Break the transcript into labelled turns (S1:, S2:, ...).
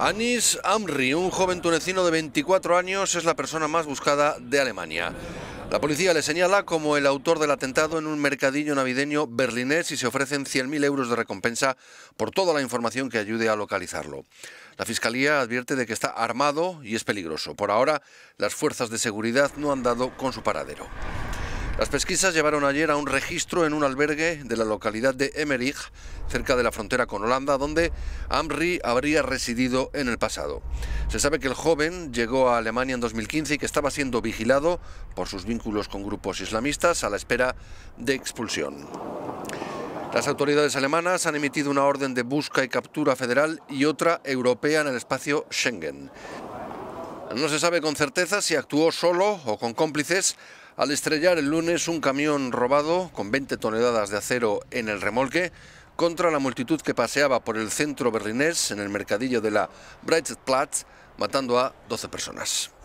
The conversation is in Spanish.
S1: Anis Amri, un joven tunecino de 24 años, es la persona más buscada de Alemania. La policía le señala como el autor del atentado en un mercadillo navideño berlinés y se ofrecen 100.000 euros de recompensa por toda la información que ayude a localizarlo. La fiscalía advierte de que está armado y es peligroso. Por ahora, las fuerzas de seguridad no han dado con su paradero. Las pesquisas llevaron ayer a un registro en un albergue de la localidad de Emmerich, cerca de la frontera con Holanda, donde Amri habría residido en el pasado. Se sabe que el joven llegó a Alemania en 2015 y que estaba siendo vigilado por sus vínculos con grupos islamistas a la espera de expulsión. Las autoridades alemanas han emitido una orden de busca y captura federal y otra europea en el espacio Schengen. No se sabe con certeza si actuó solo o con cómplices, al estrellar el lunes un camión robado con 20 toneladas de acero en el remolque contra la multitud que paseaba por el centro berlinés en el mercadillo de la Breitplatz matando a 12 personas.